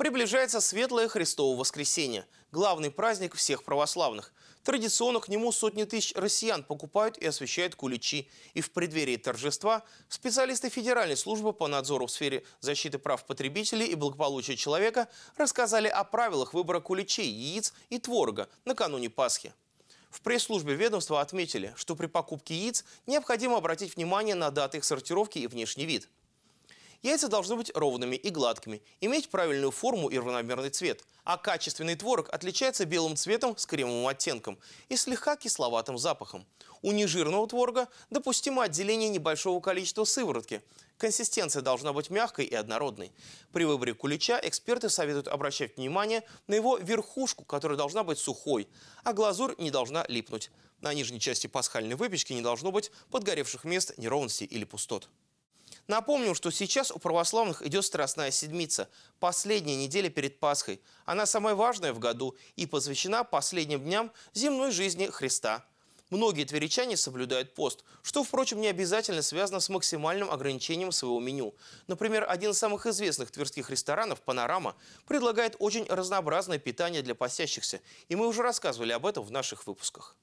Приближается светлое Христово воскресенье, главный праздник всех православных. Традиционно к нему сотни тысяч россиян покупают и освещают куличи. И в преддверии торжества специалисты Федеральной службы по надзору в сфере защиты прав потребителей и благополучия человека рассказали о правилах выбора куличей, яиц и творога накануне Пасхи. В пресс-службе ведомства отметили, что при покупке яиц необходимо обратить внимание на даты их сортировки и внешний вид – Яйца должны быть ровными и гладкими, иметь правильную форму и равномерный цвет. А качественный творог отличается белым цветом с кремовым оттенком и слегка кисловатым запахом. У нежирного творога допустимо отделение небольшого количества сыворотки. Консистенция должна быть мягкой и однородной. При выборе кулича эксперты советуют обращать внимание на его верхушку, которая должна быть сухой, а глазурь не должна липнуть. На нижней части пасхальной выпечки не должно быть подгоревших мест, неровностей или пустот. Напомним, что сейчас у православных идет Страстная Седмица, последняя неделя перед Пасхой. Она самая важная в году и посвящена последним дням земной жизни Христа. Многие тверичане соблюдают пост, что, впрочем, не обязательно связано с максимальным ограничением своего меню. Например, один из самых известных тверских ресторанов «Панорама» предлагает очень разнообразное питание для постящихся, и мы уже рассказывали об этом в наших выпусках.